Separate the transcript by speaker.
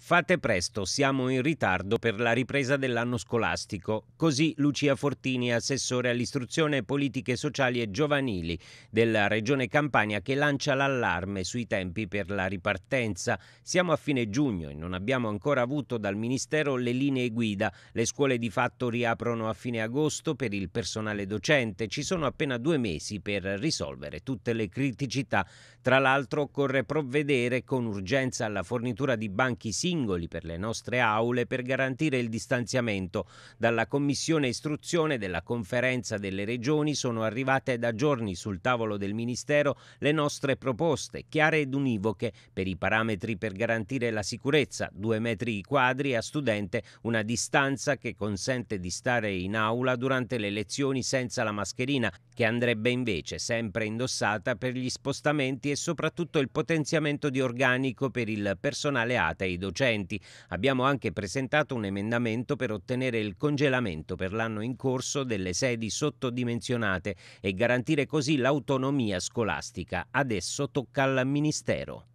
Speaker 1: Fate presto, siamo in ritardo per la ripresa dell'anno scolastico. Così Lucia Fortini, assessore all'istruzione, politiche sociali e giovanili della Regione Campania, che lancia l'allarme sui tempi per la ripartenza. Siamo a fine giugno e non abbiamo ancora avuto dal Ministero le linee guida. Le scuole di fatto riaprono a fine agosto per il personale docente. Ci sono appena due mesi per risolvere tutte le criticità. Tra l'altro occorre provvedere con urgenza alla fornitura di banchi sicuri singoli per le nostre aule per garantire il distanziamento. Dalla Commissione Istruzione della Conferenza delle Regioni sono arrivate da giorni sul tavolo del Ministero le nostre proposte, chiare ed univoche, per i parametri per garantire la sicurezza, due metri quadri a studente, una distanza che consente di stare in aula durante le lezioni senza la mascherina, che andrebbe invece sempre indossata per gli spostamenti e soprattutto il potenziamento di organico per il personale ATA e i docenti docenti. Abbiamo anche presentato un emendamento per ottenere il congelamento per l'anno in corso delle sedi sottodimensionate e garantire così l'autonomia scolastica. Adesso tocca al Ministero.